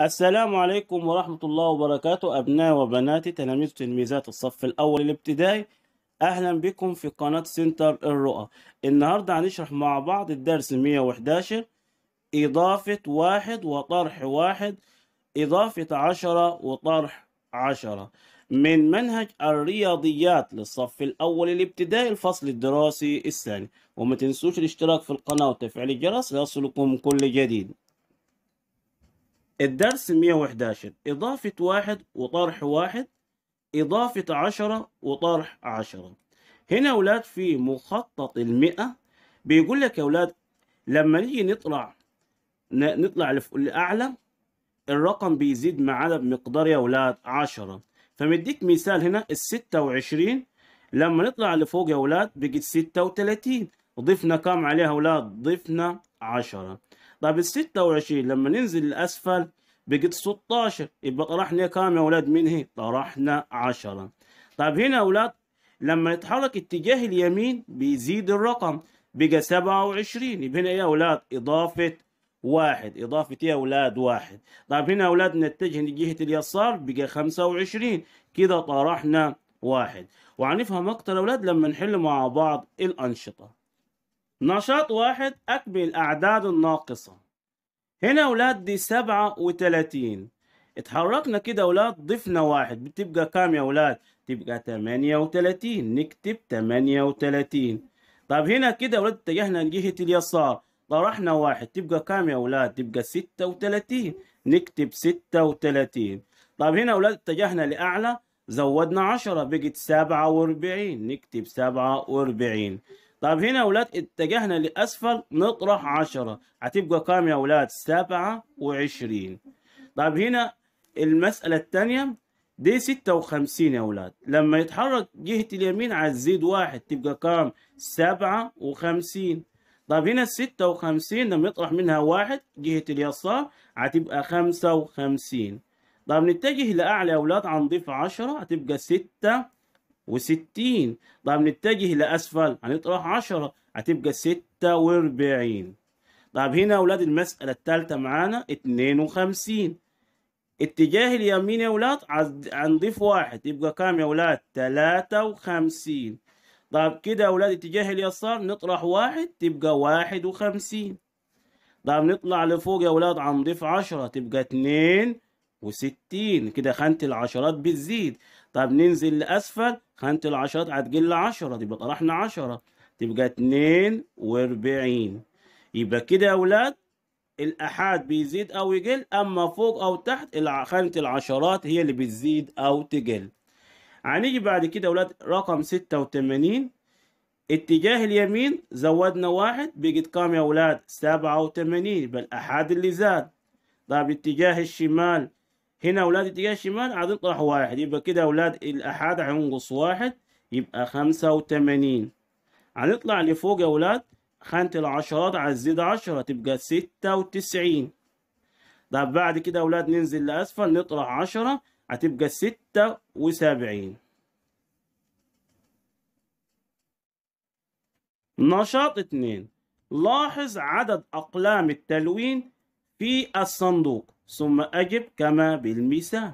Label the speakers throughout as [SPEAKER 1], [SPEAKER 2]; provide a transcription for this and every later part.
[SPEAKER 1] السلام عليكم ورحمة الله وبركاته أبناء وبناتي تلاميذ وتلميذات الصف الأول الابتدائي أهلا بكم في قناة سنتر الرؤى النهاردة هنشرح مع بعض الدرس 111 إضافة واحد وطرح واحد إضافة عشرة وطرح عشرة من منهج الرياضيات للصف الأول الابتدائي الفصل الدراسي الثاني وما تنسوش الاشتراك في القناة وتفعيل الجرس ليصلكم كل جديد الدرس 111 إضافة واحد وطرح واحد إضافة عشرة وطرح عشرة هنا أولاد في مخطط المئة بيقول لك يا أولاد لما نيجي نطلع نطلع لأعلى الرقم بيزيد معانا بمقدار يا أولاد عشرة فمديك مثال هنا الستة وعشرين لما نطلع لفوق يا أولاد بقت ستة وتلاتين ضفنا كام عليها أولاد ضفنا عشرة طب ال 26 لما ننزل لاسفل بقت 16 يبقى طرحنا كام يا اولاد من هي طرحنا 10 طب هنا يا اولاد لما يتحرك اتجاه اليمين بيزيد الرقم بقى 27 يبقى هنا يا اولاد اضافه واحد إضافة يا أولاد واحد طيب هنا أولاد نتجه لجهة اليسار بقى 25 كده طرحنا واحد وهنفهم أكتر أولاد لما نحل مع بعض الأنشطة نشاط واحد أكمل الأعداد الناقصة هنا ولاد دي سبعة وتلاتين اتحركنا كده ولاد ضفنا واحد بتبقى كام يا ولاد تبقى تمانية وتلاتين نكتب تمانية وتلاتين طب هنا كده ولاد اتجهنا لجهة اليسار طرحنا واحد تبقى كام يا ولاد تبقى ستة وتلاتين نكتب ستة وتلاتين طب هنا ولاد اتجهنا لأعلى زودنا عشرة بقت سبعة واربعين نكتب سبعة واربعين طب هنا أولاد اتجهنا لأسفل نطرح 10 هتبقى كام يا أولاد 27 طب هنا المسألة الثانية دي 56 يا أولاد لما يتحرك جهة اليمين هتزيد واحد تبقى كام 57 طب هنا 56 لما يطرح منها واحد جهة اليسار هتبقى 55 طب نتجه لأعلى يا أولاد هنضيف 10 هتبقى 6 وستين طب نتجه لأسفل هنطرح عشرة هتبقى ستة وأربعين طب هنا أولاد المسألة التالتة معانا اتنين وخمسين اتجاه اليمين يا أولاد هنضيف واحد يبقى كام يا أولاد تلاتة وخمسين طب كده أولاد اتجاه اليسار نطرح واحد تبقى واحد وخمسين طب نطلع لفوق يا أولاد هنضيف عشرة تبقى اتنين وستين كده خانة العشرات بتزيد طب ننزل لأسفل خانة العشرات هتقل لعشرة يبقى طرحنا عشرة تبقى اتنين واربعين يبقى كده يا ولاد الأحاد بيزيد أو يقل أما فوق أو تحت خانة العشرات هي اللي بتزيد أو تقل هنيجي بعد كده يا ولاد رقم ستة وتمانين اتجاه اليمين زودنا واحد بقت كام يا ولاد سبعة وتمانين يبقى الأحاد اللي زاد طب اتجاه الشمال هنا أولاد اتجاه الشمال عاد نطرح واحد يبقى كده أولاد الأحاد هينقص واحد يبقى خمسة وتمانين هنطلع لفوق يا أولاد خانة العشرات هتزيد عشرة تبقى ستة وتسعين طب بعد كده أولاد ننزل لأسفل نطرح عشرة هتبقى ستة وسبعين نشاط اتنين لاحظ عدد أقلام التلوين في الصندوق ثم أجب كما بالمثال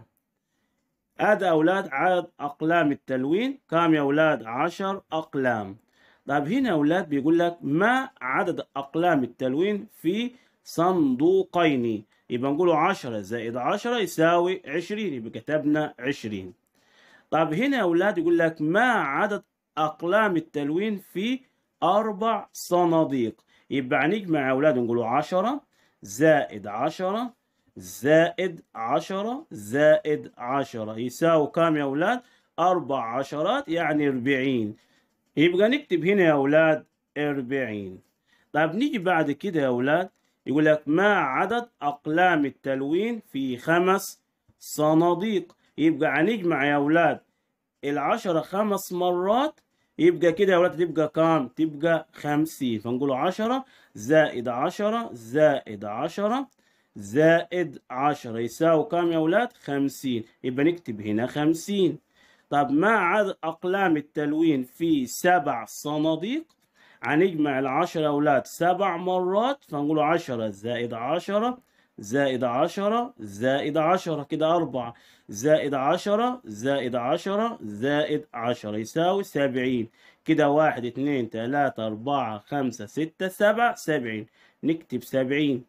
[SPEAKER 1] هذا أولاد عدد أقلام التلوين كم يا أولاد عشر أقلام طيب هنا يا أولاد بيقول لك ما عدد أقلام التلوين في صندوقين يبقى نقوله عشرة زائد عشرة يساوي عشرين يبقى كتبنا عشرين طيب هنا يا أولاد يقول لك ما عدد أقلام التلوين في أربع صناديق يبقى هنجمع يا أولاد نقوله عشرة زائد عشرة زائد عشرة زائد عشرة يساوي كام يا أولاد؟ أربع عشرات يعني أربعين يبقى نكتب هنا يا أولاد أربعين طيب نيجي بعد كده يا أولاد يقول لك ما عدد أقلام التلوين في خمس صناديق يبقى هنجمع يا أولاد العشرة خمس مرات يبقى كده يا أولاد تبقى كام؟ تبقى خمسين فنقول عشرة زائد عشرة زائد عشرة زائد عشرة يساوي كم يا أولاد؟ خمسين يبقى نكتب هنا خمسين طب ما عدد أقلام التلوين في سبع صناديق هنجمع العشرة أولاد سبع مرات فنقول عشرة زائد عشرة زائد عشرة زائد عشرة كده أربعة زائد عشرة زائد عشرة زائد عشرة يساوي سبعين كده واحد اتنين تلاتة أربعة خمسة ستة سبعة سبعين نكتب سبعين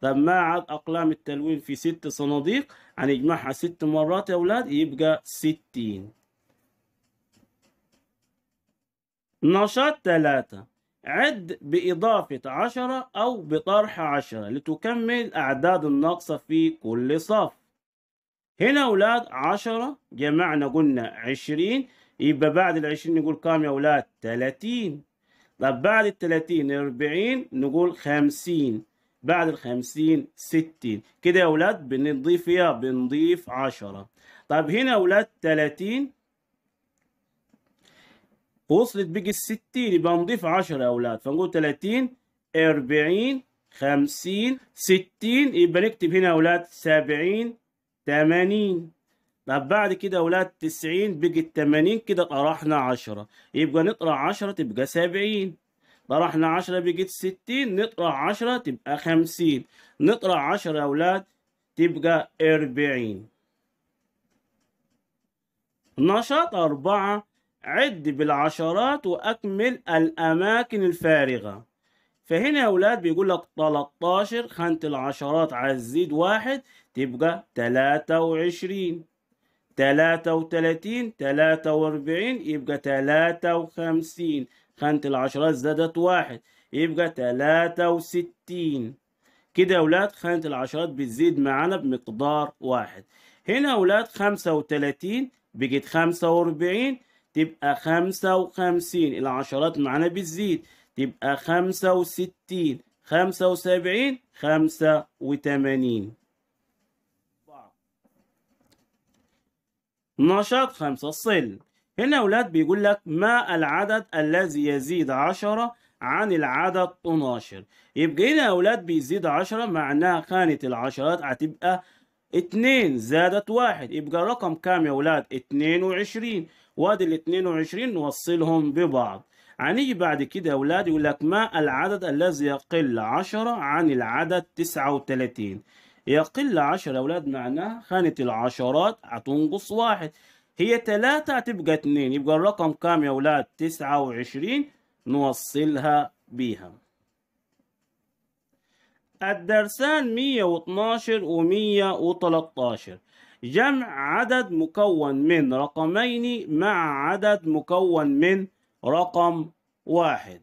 [SPEAKER 1] طب ما عاد أقلام التلوين في ست صناديق هنجمعها يعني ست مرات يا أولاد يبقى ستين نشاط ثلاثة عد بإضافة عشرة أو بطرح عشرة لتكمل أعداد الناقصة في كل صف هنا أولاد عشرة جمعنا قلنا عشرين يبقى بعد العشرين نقول كام يا أولاد تلاتين طب بعد التلاتين أربعين نقول خمسين بعد الخمسين ستين كده يا أولاد بنضيف فيها بنضيف عشرة طب هنا يا أولاد تلاتين وصلت بقي الستين يبقى نضيف عشرة يا أولاد فنقول تلاتين أربعين خمسين ستين يبقى نكتب هنا يا أولاد سبعين تمانين طب بعد كده يا أولاد تسعين بقت تمانين كده طرحنا عشرة يبقى نطرح عشرة تبقى سبعين طرحنا 10 بقت 60 نطرح 10 تبقى 50 نطرح 10 يا أولاد تبقى 40 نشاط 4 عد بالعشرات وأكمل الأماكن الفارغة فهنا يا أولاد بيقول لك 13 خانة العشرات هتزيد واحد تبقى 23 33 43 يبقى 53 خانة العشرات زادت واحد يبقى تلاتة وستين كده يا أولاد خانة العشرات بتزيد معانا بمقدار واحد هنا أولاد خمسة وتلاتين بقت خمسة وأربعين تبقى خمسة وخمسين العشرات معانا بتزيد تبقى خمسة وستين خمسة وسبعين خمسة وتمانين نشاط خمسة صل هنا يا أولاد بيقول لك ما العدد الذي يزيد 10 عن العدد 12 يبقى هنا يا أولاد بيزيد 10 معناها كانت العشرات هتبقى 2 زادت 1 يبقى رقم كام يا أولاد 22 وادي ال 22 نوصلهم ببعض هنيجي يعني بعد كده يا أولاد يقول لك ما العدد الذي يقل 10 عن العدد 39 يقل 10 يا أولاد معناها خانة العشرات هتنقص واحد هي تلاتة تبقى اتنين يبقى الرقم كام يا ولاد تسعة وعشرين نوصلها بيها الدرسان مية واتناشر ومية وثلاثاشر جمع عدد مكون من رقمين مع عدد مكون من رقم واحد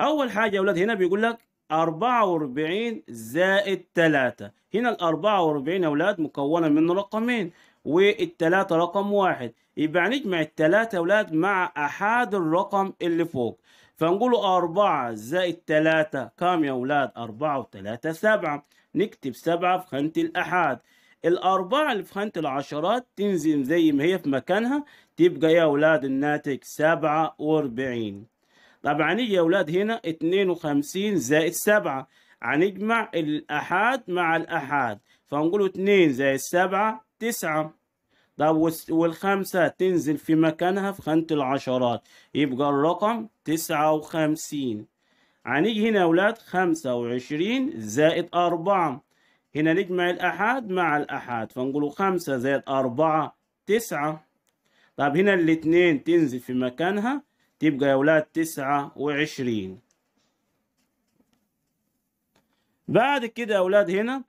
[SPEAKER 1] أول حاجة يا ولاد هنا بيقول لك أربعة وأربعين زائد تلاتة هنا الأربعة وأربعين يا ولاد مكونة من رقمين والتلاتة رقم واحد يبقى هنجمع التلاتة يا ولاد مع أحد الرقم اللي فوق فنقول أربعة زائد تلاتة كام يا ولاد أربعة وتلاتة سبعة نكتب سبعة في خانة الأحاد الأربعة اللي في خانة العشرات تنزل زي ما هي في مكانها تبقى يا ولاد الناتج سبعة وأربعين طب هنيجي يا ولاد هنا اتنين وخمسين زائد سبعة هنجمع الأحاد مع الأحاد فنقول اتنين زائد سبعة تسعة طب والخمسة تنزل في مكانها في خانة العشرات يبقى الرقم تسعة وخمسين هنيجي هنا يا ولاد خمسة وعشرين زائد أربعة هنا نجمع الأحاد مع الأحاد فنقولوا خمسة زائد أربعة تسعة طب هنا الاتنين تنزل في مكانها تبقى يا ولاد تسعة وعشرين بعد كده يا ولاد هنا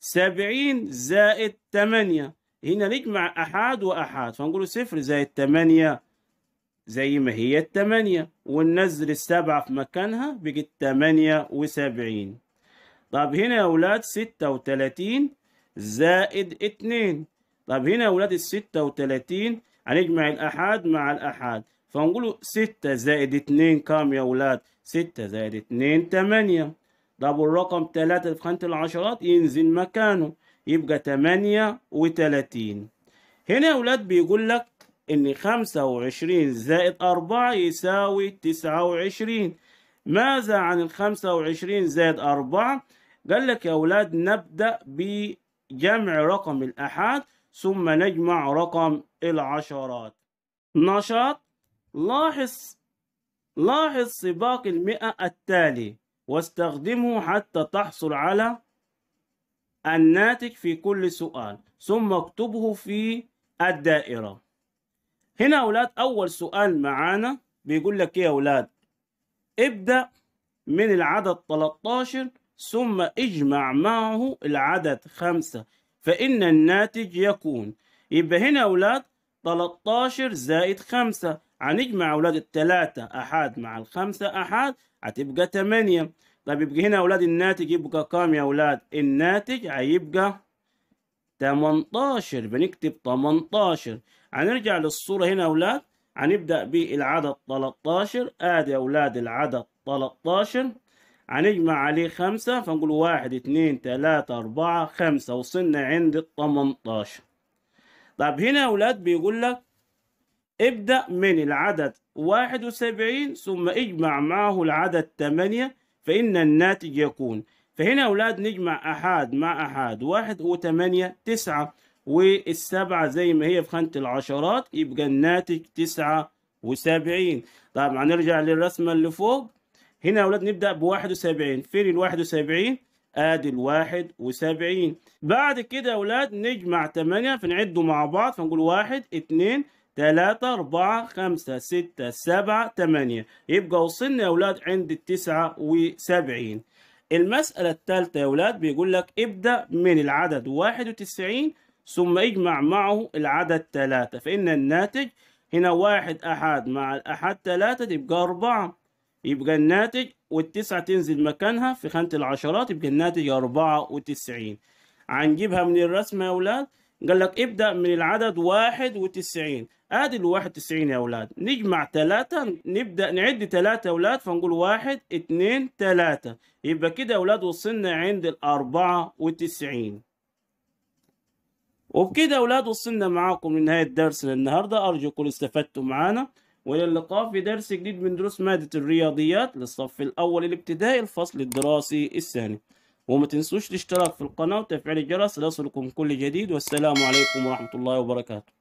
[SPEAKER 1] سبعين زائد تمانية هنا نجمع أحد وأحد فنقول صفر زائد تمانية زي ما هي التمانية وننزل السبعة في مكانها بقت تمانية وسبعين طب هنا يا أولاد ستة وتلاتين زائد اتنين طب هنا يا أولاد الستة وتلاتين هنجمع الأحاد مع الأحاد فنقول ستة زائد اتنين كام يا أولاد ستة زائد اتنين تمانية طب والرقم تلاتة في خانة العشرات ينزل مكانه يبقى تمانية وتلاتين هنا يا ولاد بيقول لك إن خمسة وعشرين زائد أربعة يساوي تسعة وعشرين ماذا عن الخمسة وعشرين زائد أربعة قال لك يا ولاد نبدأ بجمع رقم الأحاد ثم نجمع رقم العشرات نشاط لاحظ لاحظ سباق المئة التالي واستخدمه حتى تحصل على الناتج في كل سؤال ثم اكتبه في الدائرة هنا أولاد أول سؤال معانا بيقول لك إيه يا أولاد ابدأ من العدد 13 ثم اجمع معه العدد 5 فإن الناتج يكون يبقى هنا أولاد 13 زائد 5 هنجمع أولاد الثلاثة أحد مع الخمسة أحد هتبقى 8 طب يبقى هنا أولاد الناتج يبقى كام يا أولاد الناتج هيبقى 18 بنكتب 18 هنرجع للصورة هنا أولاد هنبدأ بالعدد 13 آدي يا أولاد العدد 13 هنجمع عليه خمسة فنقول واحد اتنين تلاتة أربعة خمسة وصلنا عند التمنتاشر طب هنا يا أولاد بيقول لك ابدأ من العدد 71 ثم اجمع معه العدد 8 فإن الناتج يكون فهنا يا أولاد نجمع أحد مع أحد واحد 8 تسعة والسبعة زي ما هي في خانة العشرات يبقى الناتج تسعة وسبعين طبعا هنرجع للرسمة اللي فوق هنا يا أولاد نبدأ بواحد وسبعين فين الواحد وسبعين ادي الواحد وسبعين بعد كده يا اولاد نجمع تمانية فنعده مع بعض فنقول واحد اتنين تلاتة أربعة خمسة ستة سبعة تمانية يبقى وصلنا يا أولاد عند التسعة وسبعين المسألة الثالثة يا أولاد بيقول لك ابدأ من العدد واحد وتسعين ثم اجمع معه العدد ثلاثة فإن الناتج هنا واحد أحد مع الأحد ثلاثة تبقى أربعة يبقى الناتج والتسعة تنزل مكانها في خانة العشرات يبقى الناتج أربعة وتسعين هنجيبها من الرسمة يا أولاد قال لك ابدأ من العدد واحد وتسعين ادي الواحد وتسعين يا اولاد نجمع ثلاثة نبدأ نعد ثلاثة اولاد فنقول واحد اتنين ثلاثة يبقى كده يا اولاد وصلنا عند الاربعة وتسعين وبكده اولاد وصلنا معاكم لنهاية درسنا النهاردة ارجو كل استفدتم معانا وللقاء في درس جديد من دروس مادة الرياضيات للصف الأول الابتدائي الفصل الدراسي الثاني وما تنسوش الاشتراك في القناة وتفعيل الجرس ليصلكم كل جديد والسلام عليكم ورحمة الله وبركاته